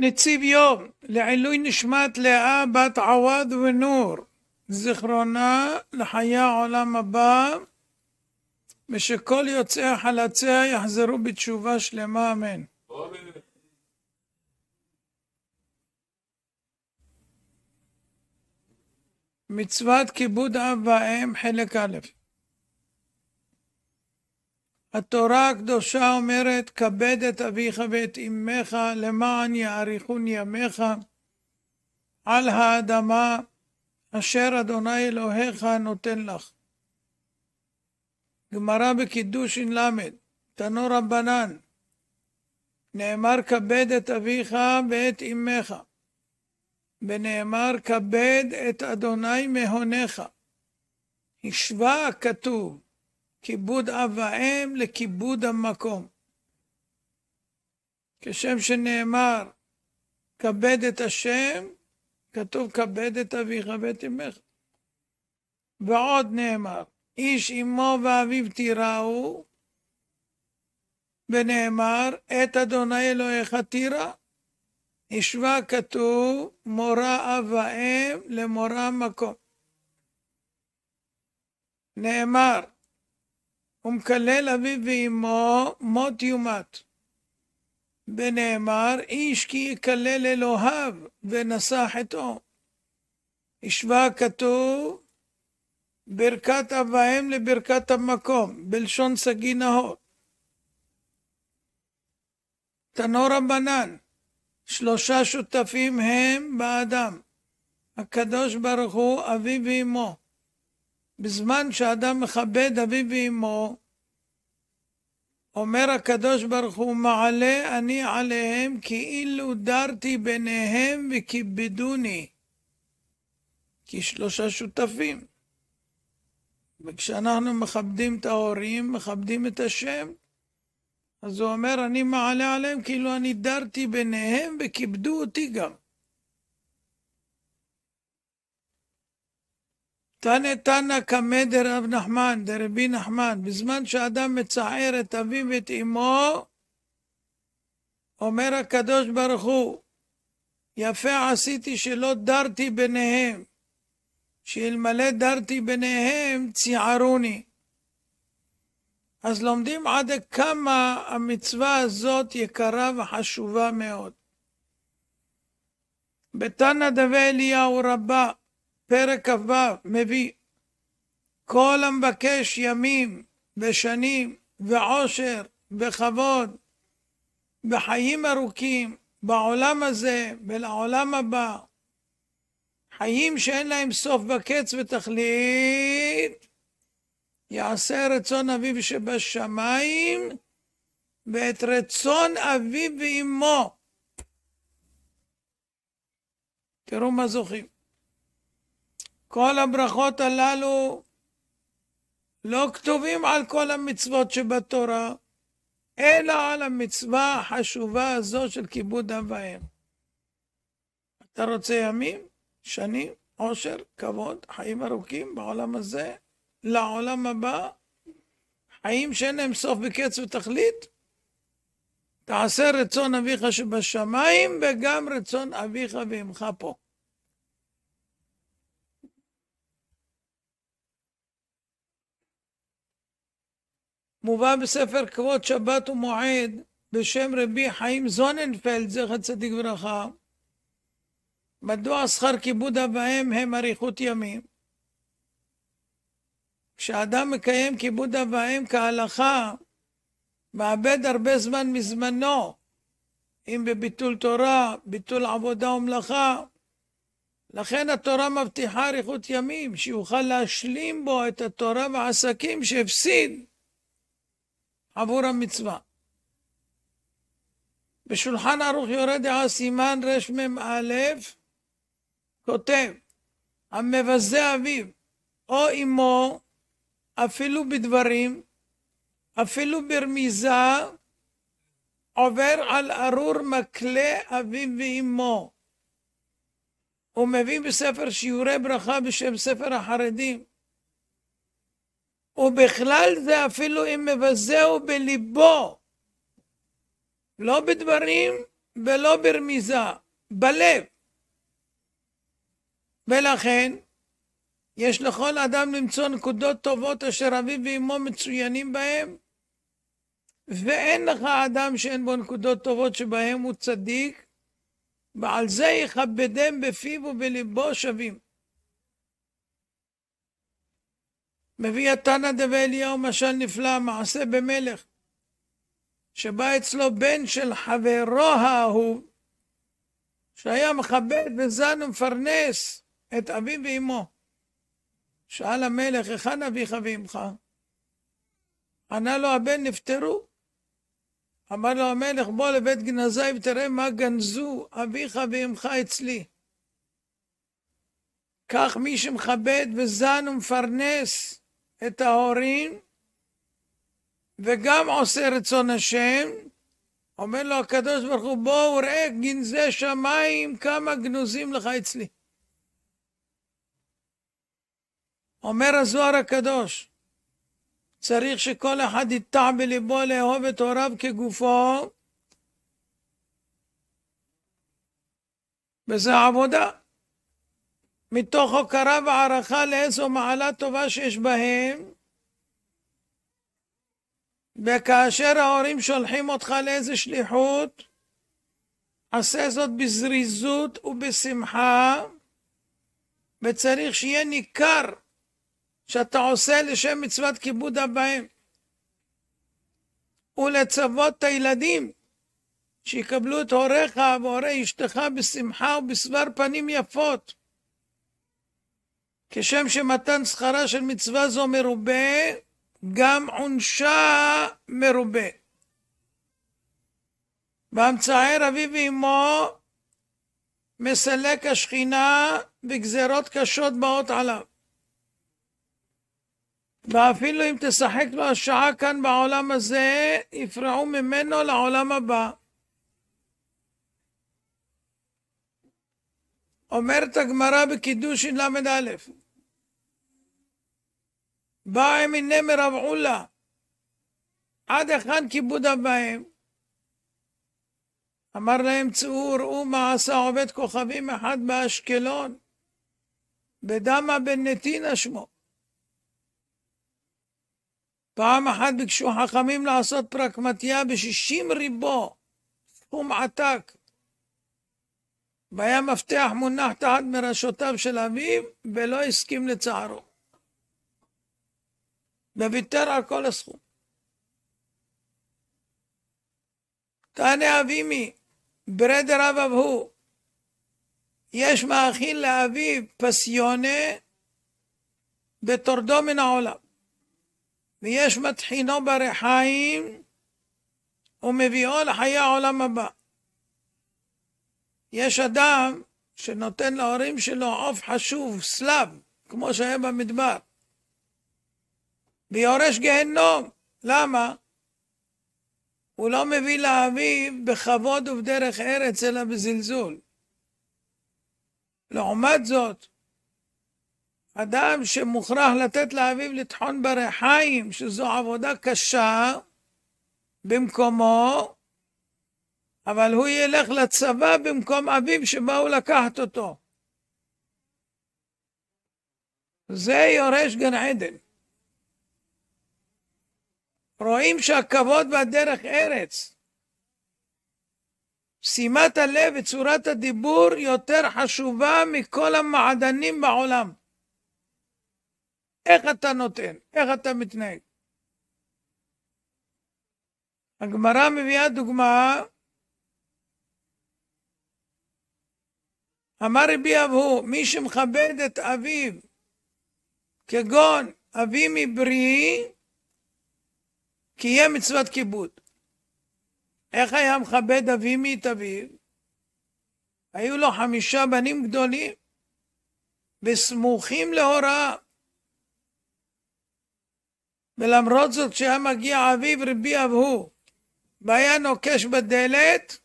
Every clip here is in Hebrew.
נציב יום לעילוי נשמת לאה בת עווד ונור, זיכרונה לחיי העולם הבא, ושכל יוצאי חלציה יחזרו בתשובה שלמה, אמן. אמן. מצוות כיבוד אב ואם, חלק א' התורה הקדושה אומרת, כבד את אביך ואת אמך, למען יאריכון ימיך, על האדמה אשר אדוני אלוהיך נותן לך. גמרא בקידושין ל', תנו רבנן, נאמר כבד את אביך ואת אמך, ונאמר כבד את אדוני מהונך. השווה כתוב כיבוד אב ואם לכיבוד המקום. כשם שנאמר, כבד את השם, כתוב כבד את אביך ואת אמך. ועוד נאמר, איש אמו ואביו תיראו, ונאמר, את אדוני אלוהיך תירא. השווה כתוב, מורה אב ואם למורה מקום. נאמר, ומקלל אביו ואמו מות יומת. ונאמר, איש כי יקלל אלוהיו ונשא חטאו. השווה כתוב ברכת אב ואם לברכת המקום, בלשון סגי נהור. תנו רבנן, שלושה שותפים הם באדם, הקדוש ברוך הוא, אביו ואמו. בזמן שאדם מכבד אביו ואמו, אומר הקדוש ברוך הוא, מעלה אני עליהם כאילו דרתי ביניהם וכיבדוני. כשלושה שותפים. וכשאנחנו מכבדים את ההורים, מכבדים את השם, אז הוא אומר, אני מעלה עליהם כאילו אני דרתי ביניהם וכיבדו אותי גם. תנא תנא קמא דרב נחמן, דרבי נחמן, בזמן שאדם מצער את אביו ואת אמו, אומר הקדוש ברוך הוא, יפה עשיתי שלא דרתי ביניהם, שאלמלא דרתי ביניהם, ציערוני. אז לומדים עד כמה המצווה הזאת יקרה וחשובה מאוד. בתנא דבי אליהו רבה, פרק כ"ו מביא כל המבקש ימים ושנים ועושר וכבוד וחיים ארוכים, בעולם הזה ולעולם הבא, חיים שאין להם סוף וקץ ותכלית, יעשה רצון אביו שבשמיים ואת רצון אביו ואמו תראו מה זוכים. כל הברכות הללו לא כתובים על כל המצוות שבתורה, אלא על המצווה החשובה הזו של כיבוד אב ואם. אתה רוצה ימים, שנים, עושר, כבוד, חיים ארוכים בעולם הזה, לעולם הבא, חיים שאין להם סוף וקץ ותכלית? תעשה רצון אביך שבשמיים וגם רצון אביך ואמך פה. מובא בספר כבוד שבת ומועד בשם רבי חיים זוננפלד, זכר צדיק וברכה, מדוע שכר כיבוד אב ואם הם אריכות ימים? כשאדם מקיים כיבוד אב ואם כהלכה, מאבד הרבה זמן מזמנו, אם בביטול תורה, ביטול עבודה ומלאכה. לכן התורה מבטיחה אריכות ימים, שיוכל להשלים בו את התורה והעסקים שהפסיד. עבור המצווה. בשולחן ערוך יורד דעה סימן רמ"א כותב המבזה אביו או אמו אפילו בדברים אפילו ברמיזה עובר על ארור מקלה אביו ואמו הוא מביא בספר שיעורי ברכה בשם ספר החרדים ובכלל זה אפילו אם מבזהו בליבו, לא בדברים ולא ברמיזה, בלב. ולכן, יש לכל אדם למצוא נקודות טובות אשר אביו ואמו מצוינים בהם, ואין לך אדם שאין בו נקודות טובות שבהם הוא צדיק, ועל זה יכבדם בפיו ובלבו שווים. מביא התנא דבי אליהו משל נפלא, מעשה במלך, שבא אצלו בן של חברו האהוב, שהיה מכבד וזן ומפרנס את אביו ואמו. שאל המלך, היכן אביך ואמך? ענה לו הבן, נפטרו. אמר לו המלך, בוא לבית גנזי ותראה מה גנזו אביך ואמך אצלי. כך מי שמכבד וזן ומפרנס את ההורים, וגם עושה רצון השם. אומר לו הקדוש ברוך הוא, בואו ראה גנזי שמיים, כמה גנוזים לך אצלי. אומר הזוהר הקדוש, צריך שכל אחד יטע בליבו לאהוב את הוריו כגופו, וזה עבודה. מתוך הוקרה והערכה לאיזו מעלה טובה שיש בהם, וכאשר ההורים שולחים אותך לאיזו שליחות, עשה זאת בזריזות ובשמחה, וצריך שיהיה ניכר שאתה עושה לשם מצוות כיבוד הבאים. ולצוות את הילדים שיקבלו את הוריך והורי אשתך בשמחה ובסבר פנים יפות. כשם שמתן שכרה של מצווה זו מרובה, גם עונשה מרובה. באמצעי אביו ואמו מסלק השכינה וגזרות קשות באות עליו. ואפילו אם תשחק לו השעה כאן בעולם הזה, יפרעו ממנו לעולם הבא. אומרת הגמרא בקידושין ל"א. באי מנמר רב עולה, עד היכן כיבוד הבאים? אמר להם צאו וראו מה עשה עובד כוכבים אחד באשקלון, בדמה בן נתינה שמו. פעם אחת ביקשו חכמים לעשות פרקמטיה בשישים ריבו, סכום עתק. והיה מפתח מונח תחת מראשותיו של אביו, ולא הסכים לצערו. וויתר על כל הסכום. תענה אבימי, ברדר אב אבהו, יש מאכין לאביו פסיונה בתורדו מן העולם, ויש מטחינו ברחיים ומביאו לחיי העולם הבא. יש אדם שנותן להורים שלו עוף חשוב, סלאב, כמו שהיה במדבר, ויורש גיהנום. למה? הוא לא מביא לאביו בכבוד ובדרך ארץ, אלא בזלזול. לעומת זאת, אדם שמוכרח לתת לאביו לטחון ברי שזו עבודה קשה, במקומו אבל הוא ילך לצבא במקום אביו שבאו לקחת אותו. זה יורש גן עדן. רואים שהכבוד והדרך ארץ. שימת הלב וצורת הדיבור יותר חשובה מכל המעדנים בעולם. איך אתה נותן? איך אתה מתנהג? הגמרא מביאה דוגמה אמר רבי אבו, מי שמכבד את אביו, כגון אבי מברי, קיים מצוות כיבוד. איך היה מכבד אבי מאת אביו? היו לו חמישה בנים גדולים וסמוכים להוראה. ולמרות זאת כשהיה מגיע אביו רבי אבהו והיה נוקש בדלת,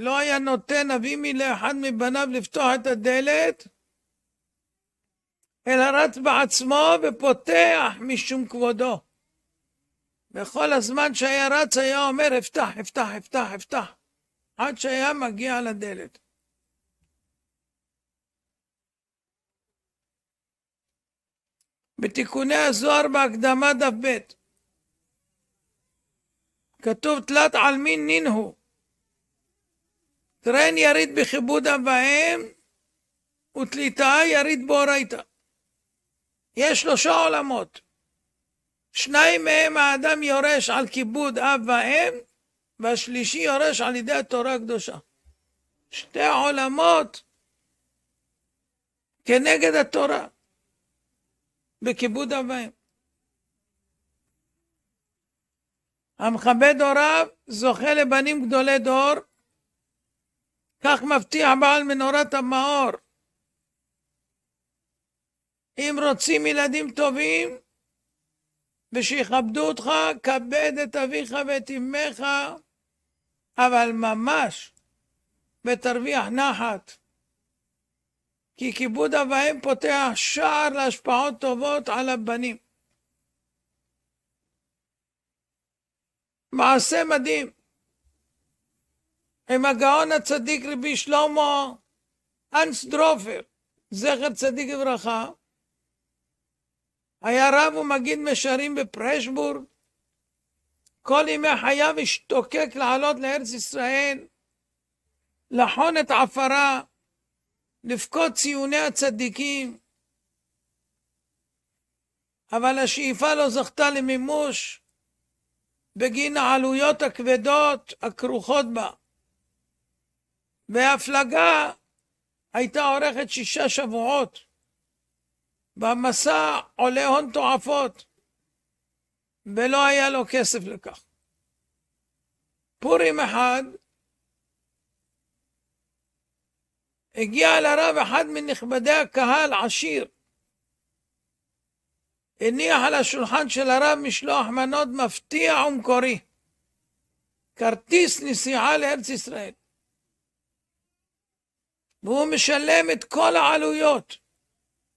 לא היה נותן אבי מי לאחד מבניו לפתוח את הדלת, אלא רץ בעצמו ופותח משום כבודו. בכל הזמן שהיה רץ היה אומר, אפתח, אפתח, אפתח, אפתח, עד שהיה מגיע לדלת. בתיקוני הזוהר בהקדמה דף ב' כתוב תלת עלמין נין הוא תראין יריד בכיבודה בהם, ותליטה יריד באורייתא. יש שלושה עולמות. שניים מהם האדם יורש על כיבוד אב ואם, והשלישי יורש על ידי התורה הקדושה. שתי עולמות כנגד התורה, בכיבוד אב ואם. המכבד הוריו זוכה לבנים גדולי דור, כך מבטיח בעל מנורת המאור. אם רוצים ילדים טובים, ושיכבדו אותך, כבד את אביך ואת אמך, אבל ממש, ותרוויח נחת. כי כיבוד אב ואם פותח שער להשפעות טובות על הבנים. מעשה מדהים. עם הגאון הצדיק רבי שלמה אנסדרופר, זכר צדיק לברכה. היה רב ומגיד משרים בפרשבורג. כל ימי חייו השתוקק לעלות לארץ ישראל, לחון את עפרה, לבכות ציוני הצדיקים, אבל השאיפה לא זכתה למימוש בגין העלויות הכבדות הכרוכות בה. וההפלגה הייתה אורכת שישה שבועות, והמסע עולה הון תועפות, ולא היה לו כסף לכך. פורים אחד, הגיע לרב אחד מנכבדי הקהל, עשיר, הניח על השולחן של הרב משלוח מנות מפתיע ומקורי, כרטיס נסיעה לארץ ישראל. והוא משלם את כל העלויות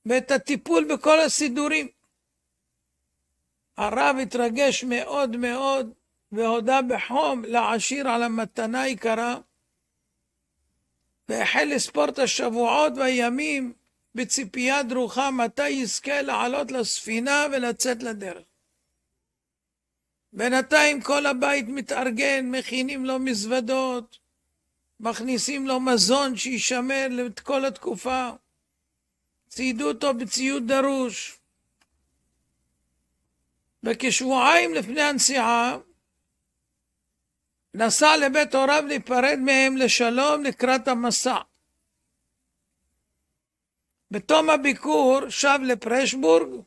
ואת הטיפול בכל הסידורים. הרב התרגש מאוד מאוד והודה בחום לעשיר על המתנה היקרה והחל לספור את השבועות והימים בציפייה דרוכה מתי יזכה לעלות לספינה ולצאת לדרך. בינתיים כל הבית מתארגן, מכינים לו מזוודות, מכניסים לו מזון שישמר את כל התקופה. ציידו אותו בציוד דרוש. וכשבועיים לפני הנסיעה, נסע לבית הוריו להיפרד מהם לשלום לקראת המסע. בתום הביקור שב לפרשבורג,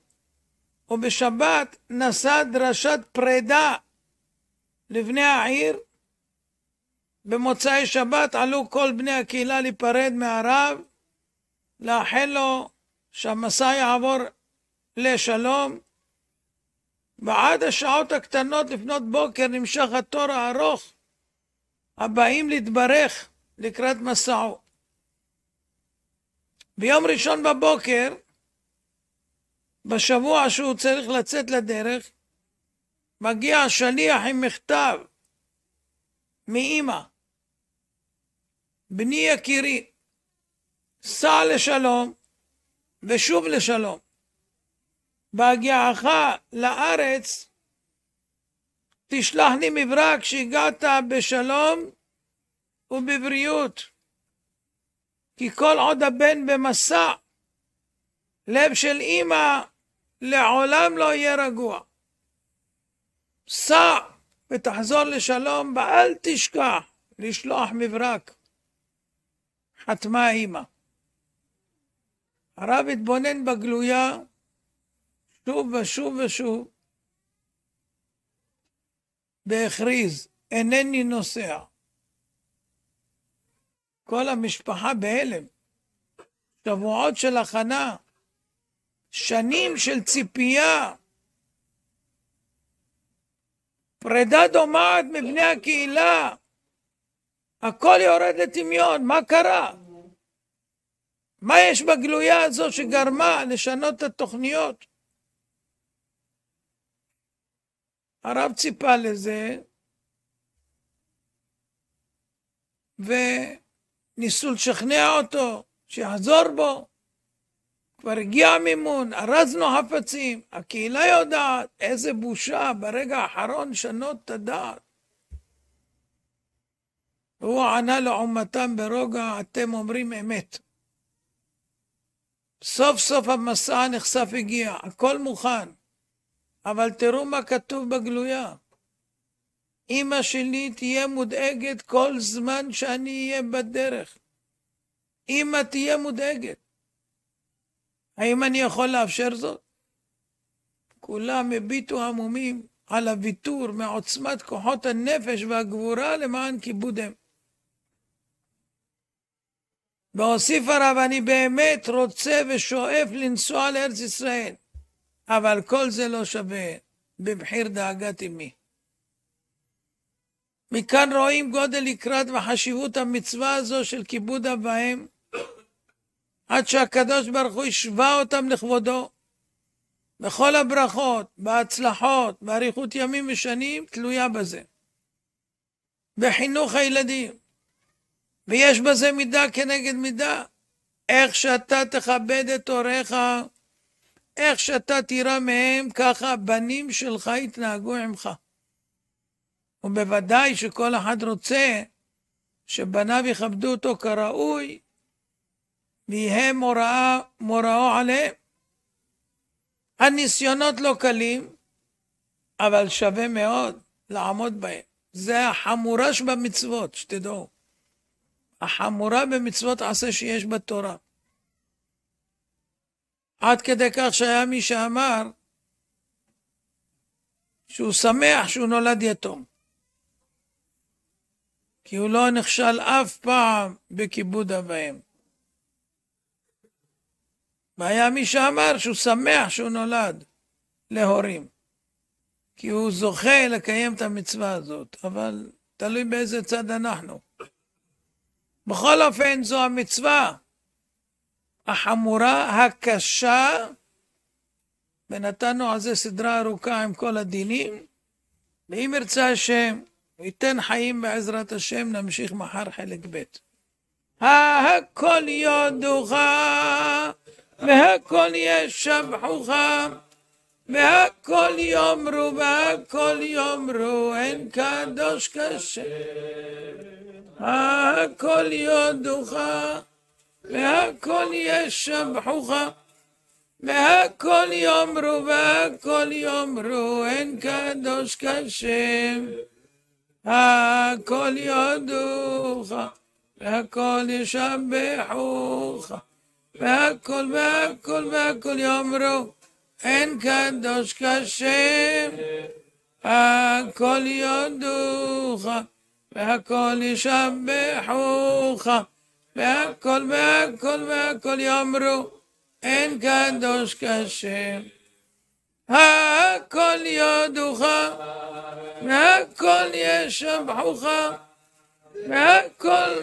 ובשבת נשא דרשת פרידה לבני העיר במוצאי שבת עלו כל בני הקהילה להיפרד מהרב, לאחל לו שהמסע יעבור לשלום. ועד השעות הקטנות לפנות בוקר נמשך התור הארוך הבאים להתברך לקראת מסעו. ביום ראשון בבוקר, בשבוע שהוא צריך לצאת לדרך, מגיע השליח עם מכתב מאימא בני יקירי, סע לשלום ושוב לשלום. בהגיעך לארץ, תשלח לי מברק שהגעת בשלום ובבריאות. כי כל עוד הבן במסע, לב של אימא לעולם לא יהיה רגוע. סע ותחזור לשלום, ואל תשכח לשלוח מברק. חתמה האימא. הרב התבונן בגלויה שוב ושוב ושוב, והכריז, אינני נוסע. כל המשפחה בהלם. שבועות של הכנה, שנים של ציפייה. פרידה דומעת מבני הקהילה. הכל יורד לטמיון, מה קרה? מה יש בגלויה הזו שגרמה לשנות את התוכניות? הרב ציפה לזה, וניסו לשכנע אותו שיחזור בו. כבר הגיע המימון, ארזנו חפצים, הקהילה יודעת, איזה בושה ברגע האחרון לשנות את הדעת. והוא ענה לעומתם ברוגע, אתם אומרים אמת. סוף סוף המסע הנחשף הגיע, הכל מוכן, אבל תראו מה כתוב בגלויה. אמא שלי תהיה מודאגת כל זמן שאני אהיה בדרך. אמא תהיה מודאגת. האם אני יכול לאפשר זאת? כולם הביטו המומים על הוויתור מעוצמת כוחות הנפש והגבורה למען כיבודם. והוסיף הרב, אני באמת רוצה ושואף לנסוע לארץ ישראל, אבל כל זה לא שווה במחיר דאגת אמי. מכאן רואים גודל לקראת וחשיבות המצווה הזו של כיבוד אב ואם, עד שהקדוש ברוך הוא השווה אותם לכבודו. וכל הברכות, בהצלחות, באריכות ימים ושנים, תלויה בזה. בחינוך הילדים. ויש בזה מידה כנגד מידה. איך שאתה תכבד את הוריך, איך שאתה תירא מהם, ככה הבנים שלך יתנהגו עמך. ובוודאי שכל אחד רוצה שבניו יכבדו אותו כראוי, ויהיה מוראה, מוראו עליהם. הניסיונות לא קלים, אבל שווה מאוד לעמוד בהם. זה החמורה שבמצוות, שתדעו. החמורה במצוות עשה שיש בתורה. עד כדי כך שהיה מי שאמר שהוא שמח שהוא נולד יתום. כי הוא לא נכשל אף פעם בכיבוד אב ואם. והיה מי שאמר שהוא שמח שהוא נולד להורים. כי הוא זוכה לקיים את המצווה הזאת, אבל תלוי באיזה צד אנחנו. בכל אופן זו המצווה החמורה, הקשה, ונתנו על זה סדרה ארוכה עם כל הדינים, ואם ירצה השם, הוא ייתן חיים בעזרת השם, נמשיך מחר חלק ב'. הכל יודוך והכל ישבחוך והכל יאמרו, והכל יאמרו, אין קדוש קשה. הכל יודוך, והכל ישבחוך. והכל יאמרו, והכל יאמרו, אין קדוש כשם. הכל יודוך, והכל ישבחוך. והכל, והכל, והכל יאמרו. אין קדוש כשם, הכל יודוך, והכל ישבחוך, והכל והכל והכל יאמרו, אין קדוש כשם. הכל יודוך, והכל ישבחוך, והכל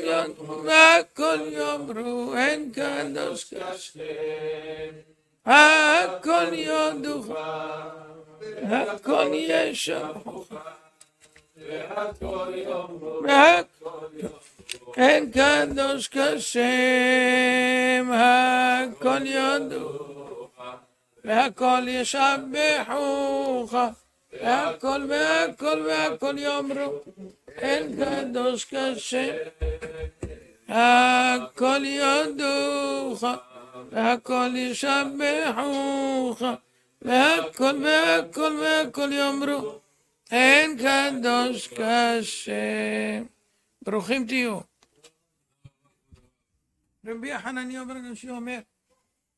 יאמרו, אין קדוש כשם. הכל יודוך, הכל יש אין קדוש כשם, הכל יודוך, והכל ישבחוך, והכל והכל והכל יאמרו, אין קדוש כשם, הכל יודוך. והכל ישבחוך, והכל והכל והכל יאמרו, אין קדוש כשם. ברוכים תהיו. רבי יחנניה ברגע שאומר